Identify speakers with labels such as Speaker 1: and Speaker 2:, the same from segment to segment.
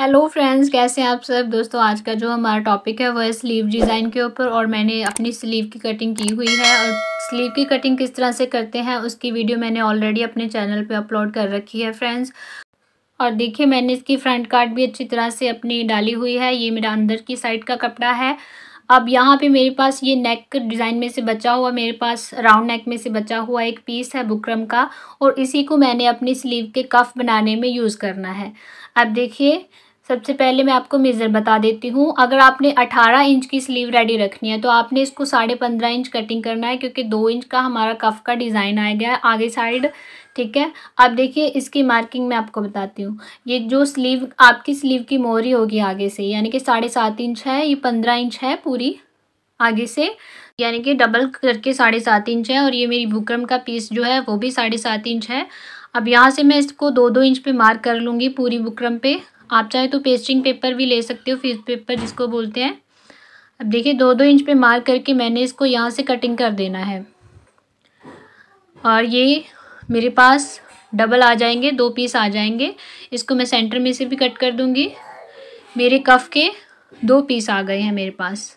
Speaker 1: hello friends कैसे हैं आप सब दोस्तों आज का जो हमारा टॉपिक है वो है स्लीव डिज़ाइन के ऊपर और मैंने अपनी स्लीव की कटिंग की हुई है और स्लीव की कटिंग किस तरह से करते हैं उसकी वीडियो मैंने ऑलरेडी अपने चैनल पे अपलोड कर रखी है फ्रेंड्स और देखिए मैंने इसकी फ्रंट कार्ड भी अच्छी तरह से अपनी डाली हुई है ये मेरा अंदर की साइड का कपड़ा है अब यहाँ पे मेरे पास ये नेक डिज़ाइन में से बचा हुआ मेरे पास राउंड नेक में से बचा हुआ एक पीस है बुकरम का और इसी को मैंने अपनी स्लीव के कफ़ बनाने में यूज़ करना है अब देखिए सबसे पहले मैं आपको मेज़र बता देती हूँ अगर आपने 18 इंच की स्लीव रेडी रखनी है तो आपने इसको साढ़े पंद्रह इंच कटिंग करना है क्योंकि दो इंच का हमारा कफ का डिज़ाइन आ गया है आगे साइड ठीक है अब देखिए इसकी मार्किंग मैं आपको बताती हूँ ये जो स्लीव आपकी स्लीव की मोहरी होगी आगे से यानी कि साढ़े सात इंच है ये पंद्रह इंच है पूरी आगे से यानी कि डबल करके साढ़े सात इंच है और ये मेरी बुकरम का पीस जो है वो भी साढ़े सात इंच है अब यहाँ से मैं इसको दो दो इंच पे मार्क कर लूँगी पूरी बुकरम पे आप चाहे तो पेस्टिंग पेपर भी ले सकते हो फीस पेपर जिसको बोलते हैं अब देखिए दो दो इंच पे मार्क करके मैंने इसको यहाँ से कटिंग कर देना है और ये मेरे पास डबल आ जाएंगे दो पीस आ जाएंगे इसको मैं सेंटर में से भी कट कर दूँगी मेरे कफ के दो पीस आ गए हैं मेरे पास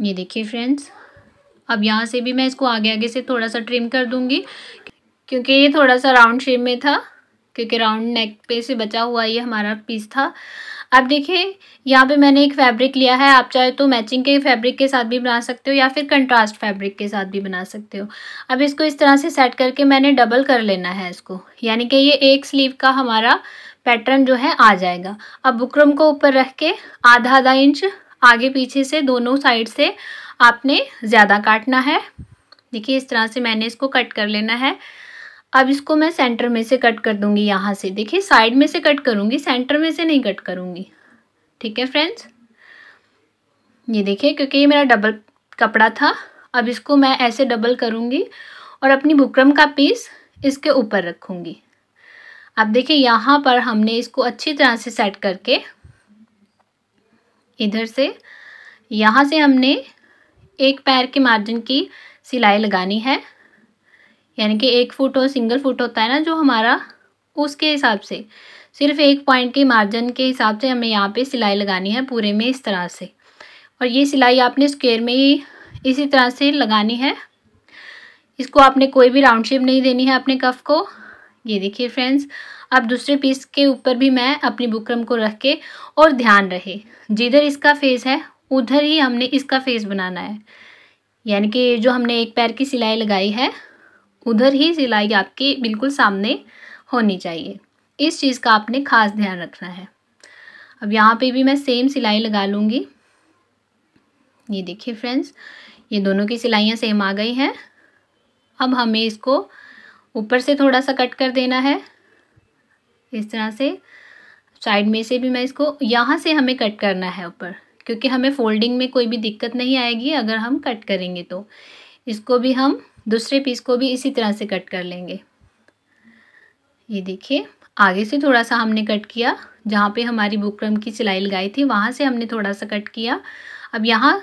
Speaker 1: ये देखिए फ्रेंड्स अब यहाँ से भी मैं इसको आगे आगे से थोड़ा सा ट्रिम कर दूँगी क्योंकि ये थोड़ा सा राउंड शेप में था क्योंकि राउंड नेक पे से बचा हुआ ये हमारा पीस था अब देखिए यहाँ पे मैंने एक फैब्रिक लिया है आप चाहे तो मैचिंग के फैब्रिक के साथ भी बना सकते हो या फिर कंट्रास्ट फैब्रिक के साथ भी बना सकते हो अब इसको इस तरह से सेट करके मैंने डबल कर लेना है इसको यानी कि ये एक स्लीव का हमारा पैटर्न जो है आ जाएगा अब बुकरम को ऊपर रख के आधा आधा इंच आगे पीछे से दोनों साइड से आपने ज़्यादा काटना है देखिए इस तरह से मैंने इसको कट कर लेना है अब इसको मैं सेंटर में से कट कर दूंगी यहाँ से देखिए साइड में से कट करूँगी सेंटर में से नहीं कट करूँगी ठीक है फ्रेंड्स ये देखिए क्योंकि ये मेरा डबल कपड़ा था अब इसको मैं ऐसे डबल करूँगी और अपनी बुकरम का पीस इसके ऊपर रखूँगी अब देखिए यहाँ पर हमने इसको अच्छी तरह से सेट करके इधर से यहाँ से हमने एक पैर के मार्जिन की सिलाई लगानी है यानी कि एक फुट और सिंगल फुट होता है ना जो हमारा उसके हिसाब से सिर्फ एक पॉइंट के मार्जिन के हिसाब से हमें यहाँ पे सिलाई लगानी है पूरे में इस तरह से और ये सिलाई आपने स्क्वेयर में ही इसी तरह से लगानी है इसको आपने कोई भी राउंड शेप नहीं देनी है अपने कफ को ये देखिए फ्रेंड्स अब दूसरे पीस के ऊपर भी मैं अपनी बुकरम को रख के और ध्यान रहे जिधर इसका फेस है उधर ही हमने इसका फेस बनाना है यानी कि जो हमने एक पैर की सिलाई लगाई है उधर ही सिलाई आपके बिल्कुल सामने होनी चाहिए इस चीज़ का आपने खास ध्यान रखना है अब यहाँ पे भी मैं सेम सिलाई लगा लूँगी ये देखिए फ्रेंड्स ये दोनों की सिलाइयाँ सेम आ गई हैं अब हमें इसको ऊपर से थोड़ा सा कट कर देना है इस तरह से साइड में से भी मैं इसको यहाँ से हमें कट करना है ऊपर क्योंकि हमें फोल्डिंग में कोई भी दिक्कत नहीं आएगी अगर हम कट करेंगे तो इसको भी हम दूसरे पीस को भी इसी तरह से कट कर लेंगे ये देखिए आगे से थोड़ा सा हमने कट किया जहाँ पे हमारी बुकरम की सिलाई लगाई थी वहाँ से हमने थोड़ा सा कट किया अब यहाँ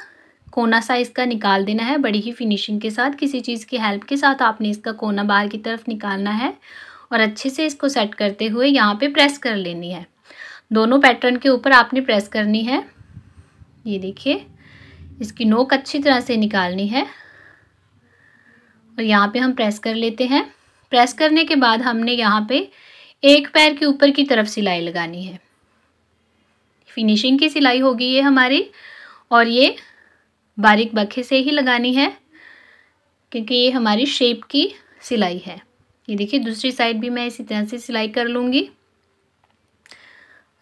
Speaker 1: कोना साइज का निकाल देना है बड़ी ही फिनिशिंग के साथ किसी चीज़ की हेल्प के साथ आपने इसका कोना बाहर की तरफ निकालना है और अच्छे से इसको सेट करते हुए यहाँ पे प्रेस कर लेनी है दोनों पैटर्न के ऊपर आपने प्रेस करनी है ये देखिए इसकी नोक अच्छी तरह से निकालनी है और यहाँ पे हम प्रेस कर लेते हैं प्रेस करने के बाद हमने यहाँ पे एक पैर के ऊपर की तरफ सिलाई लगानी है फिनिशिंग की सिलाई होगी ये हमारी और ये बारीक बखे से ही लगानी है क्योंकि ये हमारी शेप की सिलाई है ये देखिए दूसरी साइड भी मैं इसी तरह से सिलाई कर लूँगी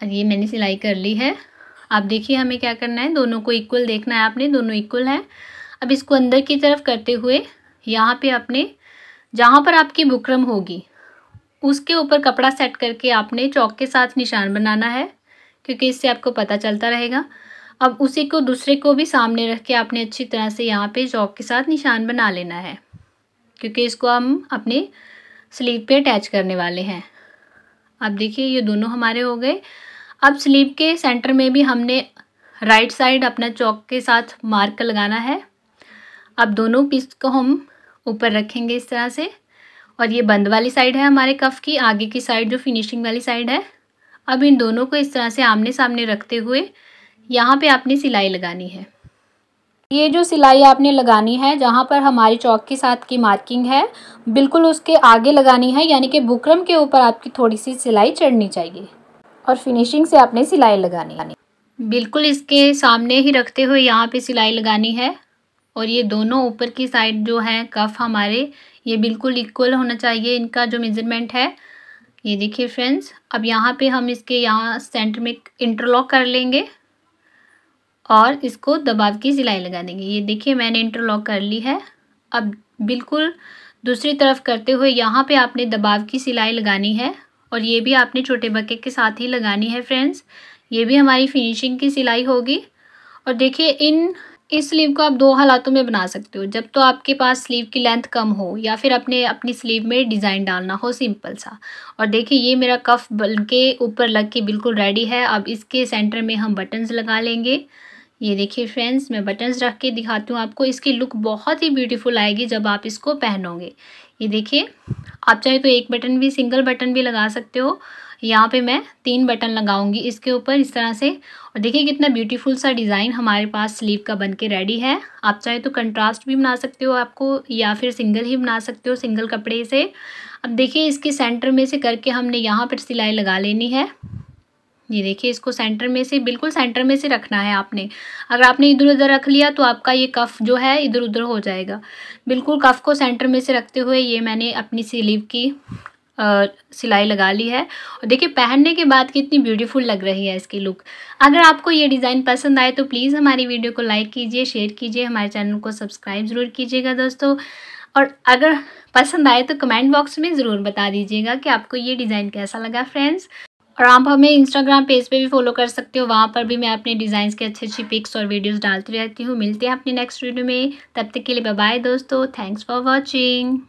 Speaker 1: और ये मैंने सिलाई कर ली है आप देखिए हमें क्या करना है दोनों को इक्वल देखना है आपने दोनों इक्वल है अब इसको अंदर की तरफ करते हुए यहाँ पे आपने जहाँ पर आपकी बुकरम होगी उसके ऊपर कपड़ा सेट करके आपने चौक के साथ निशान बनाना है क्योंकि इससे आपको पता चलता रहेगा अब उसी को दूसरे को भी सामने रख के आपने अच्छी तरह से यहाँ पे चौक के साथ निशान बना लेना है क्योंकि इसको हम अपने स्लीव पे अटैच करने वाले हैं अब देखिए ये दोनों हमारे हो गए अब स्लीव के सेंटर में भी हमने राइट साइड अपना चौक के साथ मार्क लगाना है अब दोनों पीस को हम ऊपर रखेंगे इस तरह से और ये बंद वाली साइड है हमारे कफ की आगे की साइड जो फिनिशिंग वाली साइड है अब इन दोनों को इस तरह से आमने सामने रखते हुए यहाँ पे आपने सिलाई लगानी है ये जो सिलाई आपने लगानी है जहाँ पर हमारी चौक के साथ की मार्किंग है बिल्कुल उसके आगे लगानी है यानी कि बुकरम के ऊपर आपकी थोड़ी सी सिलाई चढ़नी चाहिए और फिनिशिंग से आपने सिलाई लगानी बिल्कुल इसके सामने ही रखते हुए यहाँ पे सिलाई लगानी है और ये दोनों ऊपर की साइड जो है कफ हमारे ये बिल्कुल इक्वल होना चाहिए इनका जो मेज़रमेंट है ये देखिए फ्रेंड्स अब यहाँ पे हम इसके यहाँ सेंटर में इंटरलॉक कर लेंगे और इसको दबाव की सिलाई लगा देंगे ये देखिए मैंने इंटरलॉक कर ली है अब बिल्कुल दूसरी तरफ करते हुए यहाँ पे आपने दबाव की सिलाई लगानी है और ये भी आपने छोटे बके के साथ ही लगानी है फ्रेंड्स ये भी हमारी फिनिशिंग की सिलाई होगी और देखिए इन इस स्लीव को आप दो हालातों में बना सकते हो जब तो आपके पास स्लीव की लेंथ कम हो या फिर अपने अपनी स्लीव में डिज़ाइन डालना हो सिंपल सा और देखिए ये मेरा कफ बल के ऊपर लग के बिल्कुल रेडी है अब इसके सेंटर में हम बटन्स लगा लेंगे ये देखिए फ्रेंड्स मैं बटन्स रख के दिखाती हूँ आपको इसकी लुक बहुत ही ब्यूटीफुल आएगी जब आप इसको पहनोगे ये देखिए आप चाहे तो एक बटन भी सिंगल बटन भी लगा सकते हो यहाँ पे मैं तीन बटन लगाऊंगी इसके ऊपर इस तरह से और देखिए कितना ब्यूटीफुल सा डिज़ाइन हमारे पास स्लीव का बन के रेडी है आप चाहे तो कंट्रास्ट भी बना सकते हो आपको या फिर सिंगल ही बना सकते हो सिंगल कपड़े से अब देखिए इसके सेंटर में से करके हमने यहाँ पर सिलाई लगा लेनी है ये देखिए इसको सेंटर में से बिल्कुल सेंटर में से रखना है आपने अगर आपने इधर उधर रख लिया तो आपका ये कफ जो है इधर उधर हो जाएगा बिल्कुल कफ को सेंटर में से रखते हुए ये मैंने अपनी स्लीव की सिलाई लगा ली है और देखिए पहनने के बाद कितनी ब्यूटीफुल लग रही है इसकी लुक अगर आपको ये डिज़ाइन पसंद आए तो प्लीज़ हमारी वीडियो को लाइक कीजिए शेयर कीजिए हमारे चैनल को सब्सक्राइब ज़रूर कीजिएगा दोस्तों और अगर पसंद आए तो कमेंट बॉक्स में ज़रूर बता दीजिएगा कि आपको ये डिज़ाइन कैसा लगा फ्रेंड्स और आप हमें इंस्टाग्राम पेज पे भी फॉलो कर सकते हो वहाँ पर भी मैं अपने डिज़ाइंस के अच्छे अच्छे पिक्स और वीडियोस डालती रहती हूँ मिलते हैं अपने नेक्स्ट वीडियो में तब तक के लिए बाय दोस्तों थैंक्स फॉर वॉचिंग